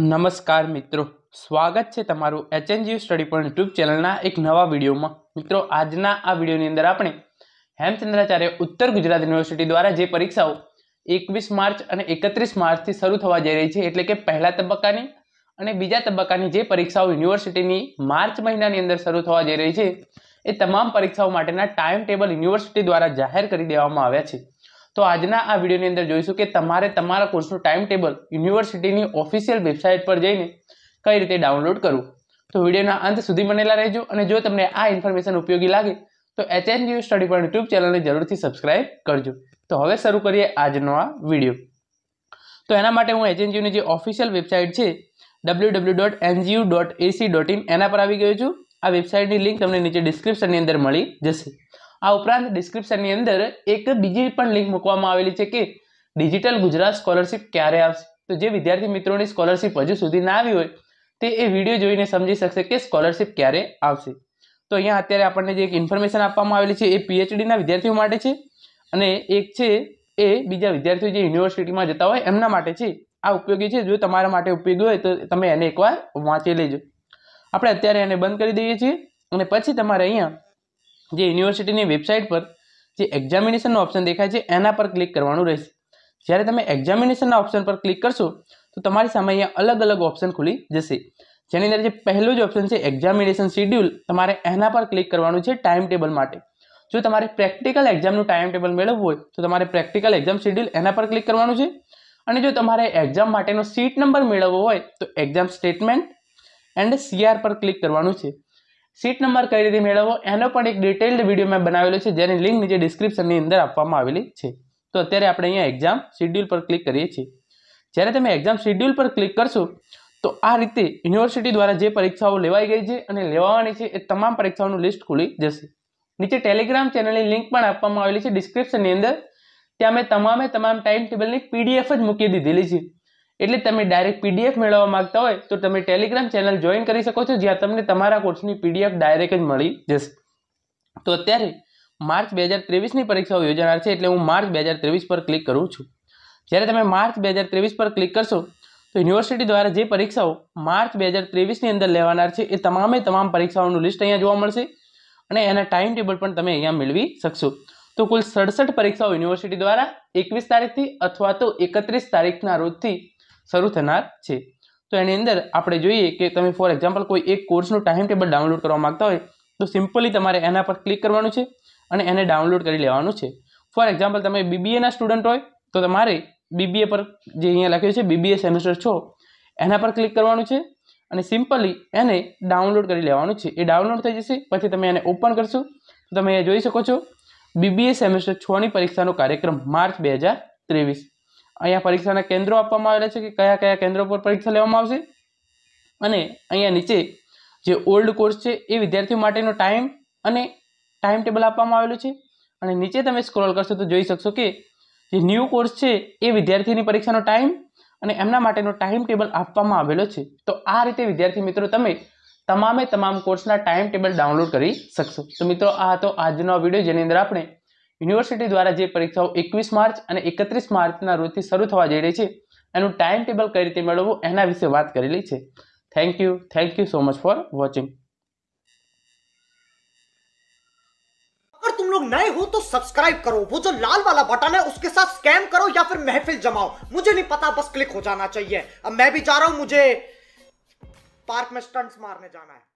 નમસ્કાર મિત્રો સ્વાગત છે તમારું એચએનજી સ્ટડી પોઈન્ટ યુટ્યુબ ચેનલના એક નવા વિડીયોમાં મિત્રો આજના આ વિડીયોની અંદર આપણે હેમચંદ્રાચાર્ય ઉત્તર ગુજરાત યુનિવર્સિટી દ્વારા જે પરીક્ષાઓ એકવીસ માર્ચ અને એકત્રીસ માર્ચથી શરૂ થવા જઈ રહી છે એટલે કે પહેલા તબક્કાની અને બીજા તબક્કાની જે પરીક્ષાઓ યુનિવર્સિટીની માર્ચ મહિનાની અંદર શરૂ થવા જઈ રહી છે એ તમામ પરીક્ષાઓ માટેના ટાઈમ ટેબલ યુનિવર્સિટી દ્વારા જાહેર કરી દેવામાં આવ્યા છે તો આજના આ વિડીયોની અંદર જોઈશું કે તમારે તમારા કોર્સનું ટાઈમ ટેબલ યુનિવર્સિટીની ઓફિશિયલ વેબસાઇટ પર જઈને કઈ રીતે ડાઉનલોડ કરવું તો વિડીયોના અંત સુધી બનેલા રહેજો અને જો તમને આ ઇન્ફોર્મેશન ઉપયોગી લાગે તો એચએનજીયુ સ્ટડી પર યુટ્યુબ ચેનલને જરૂરથી સબસ્ક્રાઇબ કરજો તો હવે શરૂ કરીએ આજનો આ વિડીયો તો એના માટે હું એચએનજીયુની જે ઓફિશિયલ વેબસાઇટ છે W W dot NGU dot AC dot in એના પર આવી ગયો છું આ વેબસાઇટની લિંક તમને નીચે ડિસ્ક્રિપ્શનની અંદર મળી જશે આ ઉપરાંત ડિસ્ક્રિપ્શનની અંદર એક બીજી પણ લિંક મૂકવામાં આવેલી છે કે ડિજિટલ ગુજરાત સ્કોલરશિપ ક્યારે આવશે તો જે વિદ્યાર્થી મિત્રોની સ્કોલરશિપ હજુ સુધી ના આવી હોય તે એ વિડીયો જોઈને સમજી શકશે કે સ્કોલરશિપ ક્યારે આવશે તો અહીંયા અત્યારે આપણને જે એક ઇન્ફોર્મેશન આપવામાં આવેલી છે એ પીએચડીના વિદ્યાર્થીઓ માટે છે અને એક છે એ બીજા વિદ્યાર્થીઓ જે યુનિવર્સિટીમાં જતા હોય એમના માટે છે આ ઉપયોગી છે જો તમારા માટે ઉપયોગી હોય તો તમે એને એકવાર વાંચી લેજો આપણે અત્યારે એને બંધ કરી દઈએ છીએ અને પછી તમારે અહીંયા જે યુનિવર્સિટીની વેબસાઇટ પર જે એક્ઝામિનેશનનો ઓપ્શન દેખાય છે એના પર ક્લિક કરવાનું રહેશે જ્યારે તમે એક્ઝામિનેશનના ઓપ્શન પર ક્લિક કરશો તો તમારી સામે અહીંયા અલગ અલગ ઓપ્શન ખુલી જશે જેની અંદર જે પહેલું જ ઓપ્શન છે એક્ઝામિનેશન શિડ્યુલ તમારે એના પર ક્લિક કરવાનું છે ટાઈમ ટેબલ માટે જો તમારે પ્રેક્ટિકલ એક્ઝામનું ટાઈમ ટેબલ મેળવવું હોય તો તમારે પ્રેક્ટિકલ એક્ઝામ શેડ્યુલ એના પર ક્લિક કરવાનું છે અને જો તમારે એક્ઝામ માટેનો સીટ નંબર મેળવવો હોય તો એક્ઝામ સ્ટેટમેન્ટ એન્ડ સીઆર પર ક્લિક કરવાનું છે સીટ નંબર કઈ રીતે મેળવવો એનો પણ એક ડિટેલ્ડ વિડીયો મેં બનાવેલો છે જેની લિંક નીચે ડિસ્ક્રિપ્શનની અંદર આપવામાં આવેલી છે તો અત્યારે આપણે અહીંયા એક્ઝામ શિડ્યુલ પર ક્લિક કરીએ છીએ જ્યારે તમે એક્ઝામ શિડ્યુલ પર ક્લિક કરશો તો આ રીતે યુનિવર્સિટી દ્વારા જે પરીક્ષાઓ લેવાઈ ગઈ છે અને લેવાવાની છે એ તમામ પરીક્ષાઓનું લિસ્ટ ખુલી જશે નીચે ટેલિગ્રામ ચેનલની લિંક પણ આપવામાં આવેલી છે ડિસ્ક્રિપ્શનની અંદર ત્યાં મેં તમામે તમામ ટાઈમ ટેબલની પીડીએફ જ મૂકી દીધેલી છે એટલે તમે ડાયરેક્ટ પીડીએફ મેળવવા માંગતા હોય તો તમે ટેલિગ્રામ ચેનલ જોઈન કરી શકો છો જ્યાં તમને તમારા કોર્સની પીડીએફ ડાયરેક્ટ જ મળી જશે તો અત્યારે માર્ચ બે હજાર ત્રેવીસની પરીક્ષાઓ યોજાનાર છે એટલે હું માર્ચ બે હજાર ત્રેવીસ પર ક્લિક કરું છું જ્યારે તમે માર્ચ બે હજાર ત્રેવીસ પર ક્લિક કરશો તો યુનિવર્સિટી દ્વારા જે પરીક્ષાઓ માર્ચ બે હજાર ત્રેવીસની અંદર લેવાનાર છે એ તમામે તમામ પરીક્ષાઓનું લિસ્ટ અહીંયા જોવા મળશે અને એના ટાઈમ ટેબલ પણ તમે અહીંયા મેળવી શકશો તો કુલ સડસઠ પરીક્ષાઓ યુનિવર્સિટી દ્વારા એકવીસ તારીખથી અથવા તો એકત્રીસ તારીખના રોજથી શરૂ થનાર છે તો એની અંદર આપણે જોઈએ કે તમે ફોર એક્ઝામ્પલ કોઈ એક કોર્સનું ટાઈમ ટેબલ ડાઉનલોડ કરવા માગતા હોય તો સિમ્પલી તમારે એના પર ક્લિક કરવાનું છે અને એને ડાઉનલોડ કરી લેવાનું છે ફોર એક્ઝામ્પલ તમે બીબીએના સ્ટુડન્ટ હોય તો તમારે બીબીએ પર જે અહીંયા લખ્યું છે બીબીએ સેમેસ્ટર છો એના પર ક્લિક કરવાનું છે અને સિમ્પલી એને ડાઉનલોડ કરી લેવાનું છે એ ડાઉનલોડ થઈ જશે પછી તમે એને ઓપન કરશો તો તમે અહીંયા જોઈ શકો છો બીબીએ સેમેસ્ટર છની પરીક્ષાનો કાર્યક્રમ માર્ચ બે હજાર ત્રેવીસ અહીંયા પરીક્ષાના કેન્દ્રો આપવામાં આવેલા છે કે કયા કયા કેન્દ્રો પર પરીક્ષા લેવામાં આવશે અને અહીંયા નીચે જે ઓલ્ડ કોર્સ છે એ વિદ્યાર્થીઓ માટેનો ટાઈમ અને ટાઈમ ટેબલ આપવામાં આવેલું છે અને નીચે તમે સ્ક્રોલ કરશો તો જોઈ શકશો કે જે ન્યૂ કોર્સ છે એ વિદ્યાર્થીની પરીક્ષાનો ટાઈમ અને એમના માટેનો ટાઈમ ટેબલ આપવામાં આવેલો છે તો આ રીતે વિદ્યાર્થી મિત્રો તમે તમામે તમામ કોર્સના ટાઈમ ટેબલ ડાઉનલોડ કરી શકશો તો મિત્રો આ હતો આજનો વિડીયો જેની અંદર આપણે યુનિવર્સિટી દ્વારા જે પરીક્ષાઓ એકવીસ માર્ચ અને એકત્રીસ માર્ચના રોજથી શરૂ થવા જઈ રહી છે એનું ટાઈમ ટેબલ કઈ રીતે મેળવવું એના વિશે વાત કરેલી છે thank you thank you so much for watching लोग नए हो तो सब्सक्राइब करो वो जो लाल वाला बटन है उसके साथ स्कैम करो या फिर महफिल जमाओ मुझे नहीं पता बस क्लिक हो जाना चाहिए अब मैं भी जा रहा हूं मुझे पार्क में स्टंट्स मारने जाना है